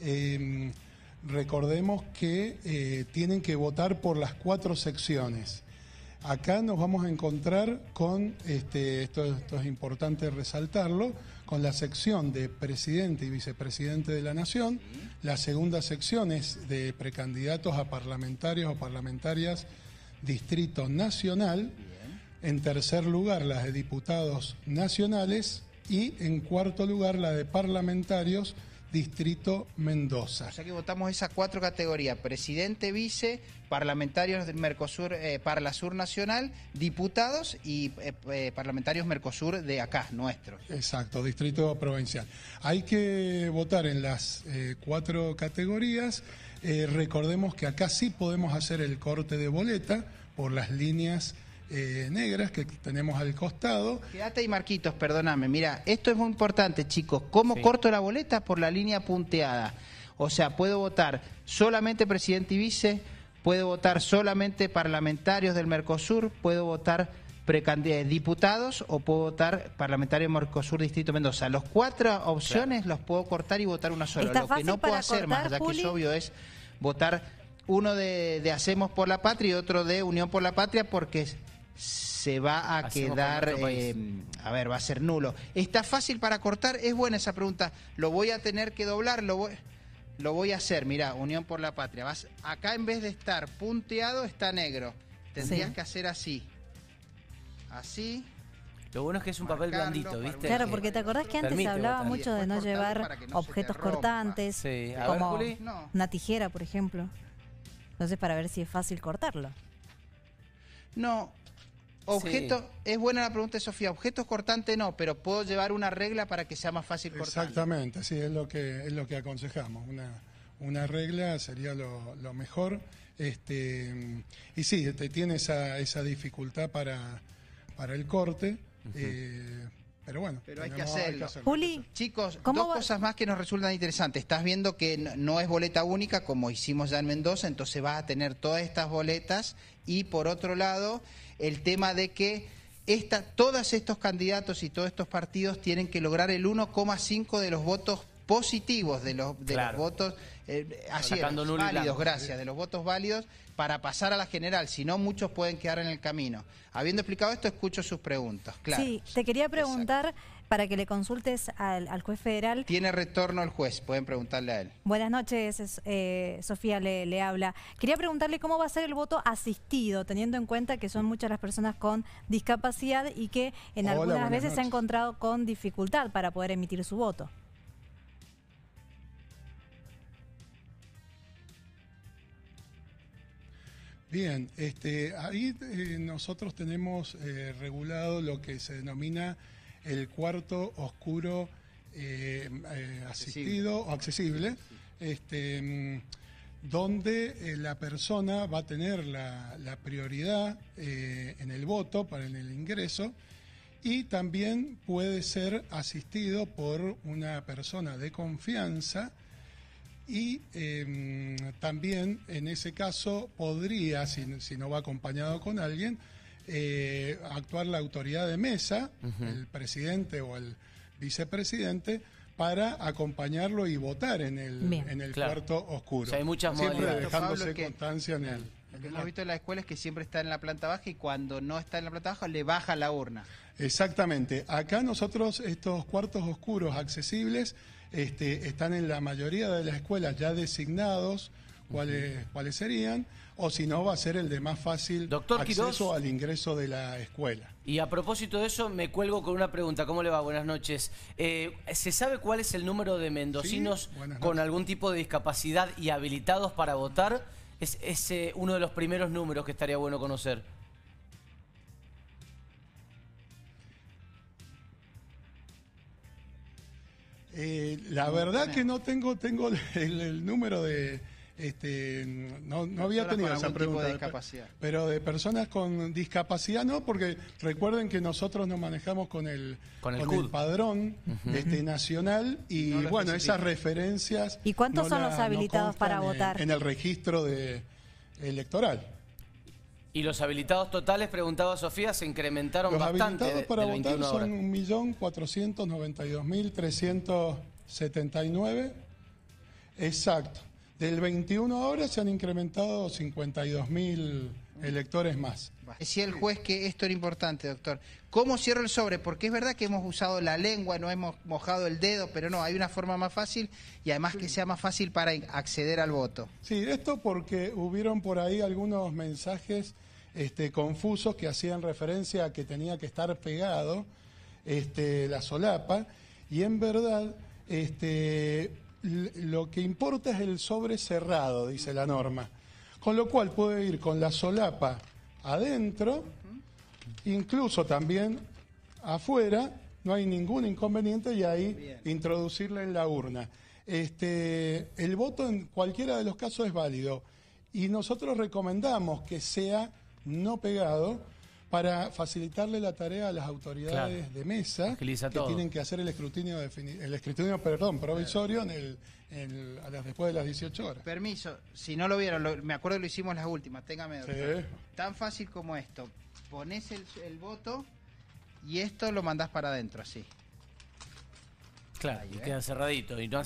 Em, recordemos que eh, tienen que votar por las cuatro secciones. Acá nos vamos a encontrar con, este, esto, es importante resaltarlo, con la sección de presidente y vicepresidente de la Nación. La segunda sección es de precandidatos a parlamentarios o parlamentarias distrito nacional. En tercer lugar, las de diputados nacionales. Y en cuarto lugar, la de parlamentarios Distrito Mendoza. O sea que votamos esas cuatro categorías, presidente, vice, parlamentarios del Mercosur, eh, para la Sur Nacional, diputados y eh, eh, parlamentarios Mercosur de acá, nuestros. Exacto, distrito provincial. Hay que votar en las cuatro categorías. recordemos que acá sí podemos hacer el corte de boleta por las líneas eh, negras que tenemos al costado. Quédate y Marquitos, perdóname. Mira, esto es muy importante, chicos. ¿Cómo corto la boleta? Por la línea punteada. O sea, puedo votar solamente presidente y vice, puedo votar solamente parlamentarios del Mercosur, puedo votar eh, diputados o puedo votar parlamentario Mercosur Distrito Mendoza. Las cuatro opciones los puedo cortar y votar una sola. Lo que no puedo hacer, más allá que es obvio, es votar uno de, de, Hacemos por la Patria y otro de Unión por la Patria porque se va a quedar, eh, a ver, va a ser nulo. ¿Está fácil para cortar? Es buena esa pregunta. Lo voy a tener que doblar, lo voy, a hacer. Mirá, Unión por la Patria. acá en vez de estar punteado está negro. Tendrías que hacer así. Así. Lo bueno es que es un papel blandito, ¿viste? Claro, porque te acordás que antes hablaba mucho de no llevar objetos cortantes, sí. como una tijera, por ejemplo. Entonces, para ver si es fácil cortarlo. No, Objeto es buena la pregunta de Sofía, objetos cortantes no, pero puedo llevar una regla para que sea más fácil cortar. Exactamente, sí, es lo que, es lo que aconsejamos, una, una regla sería lo, mejor. Este, y sí, te tiene esa, esa dificultad para, el corte. Pero bueno, hay, que hacerlo. Juli, chicos, dos cosas más que nos resultan interesantes. Estás viendo que no, es boleta única, como hicimos ya en Mendoza, entonces vas a tener todas estas boletas. Y por otro lado, el tema de que esta, todos estos candidatos y todos estos partidos tienen que lograr el 1,5 de los votos positivos de los, de los votos, eh, válidos, gracias, de los votos válidos para pasar a la general, si no muchos pueden quedar en el camino. Habiendo explicado esto, escucho sus preguntas, claro. Sí, te quería preguntar... para que le consultes al, juez federal. Tiene retorno el juez, pueden preguntarle a él. Buenas noches, eh, Sofía le, habla. Quería preguntarle cómo va a ser el voto asistido, teniendo en cuenta que son muchas las personas con discapacidad y que en algunas veces se ha encontrado con dificultad para poder emitir su voto. Bien, este, ahí eh, nosotros tenemos eh, regulado lo que se denomina el cuarto oscuro eh, asistido o accesible, este, donde la persona va a tener la, la prioridad en el voto para en el ingreso y también puede ser asistido por una persona de confianza y em, también en ese caso podría, si, no va acompañado con alguien, eh, actuar la autoridad de mesa, el presidente o el vicepresidente, para acompañarlo y votar en el, en el cuarto oscuro. hay muchas Siempre dejándose constancia en el... Lo que hemos visto en la escuela es que siempre está en la planta baja y cuando no está en la planta baja le baja la urna. Exactamente. Acá nosotros estos cuartos oscuros accesibles este, están en la mayoría de las escuelas ya designados cuáles, cuáles serían, o si no va a ser el de más fácil acceso al ingreso de la escuela. Y a propósito de eso, me cuelgo con una pregunta. ¿Cómo le va? Buenas noches. Eh, ¿Se sabe cuál es el número de mendocinos con algún tipo de discapacidad y habilitados para votar? Es, es uno de los primeros números que estaría bueno conocer. Eh, la verdad que no tengo, tengo el, número de, este, no, había tenido esa pregunta. pero de personas con discapacidad no, porque recuerden que nosotros nos manejamos con el, con el, padrón este, nacional y bueno, esas referencias. ¿Y cuántos son los habilitados para votar? En, el registro de electoral. Y los habilitados totales, preguntaba Sofía, se incrementaron bastante. Los habilitados para mil votar son 1.492.379. Exacto. Del 21 ahora se han incrementado 52 mil electores más. Decía el juez que esto era importante, doctor. ¿Cómo cierro el sobre? Porque es verdad que hemos usado la lengua, no hemos mojado el dedo, pero no, hay una forma más fácil y además que sea más fácil para acceder al voto. Sí, esto porque hubieron por ahí algunos mensajes este, confusos que hacían referencia a que tenía que estar pegado este, la solapa y en verdad este, lo que importa es el sobre cerrado, dice la norma. Con lo cual puede ir con la solapa adentro, incluso también afuera, no hay ningún inconveniente y ahí introducirla en la urna. Este, el voto en cualquiera de los casos es válido y nosotros recomendamos que sea no pegado para facilitarle la tarea a las autoridades de mesa que tienen que hacer el escrutinio el escrutinio perdón provisorio en el, a las, después de las 18 horas. Permiso, si no lo vieron, me acuerdo que lo hicimos las últimas, téngame Tan fácil como esto, pones el, voto y esto lo mandás para adentro así. Claro, y ¿eh? queda cerradito y no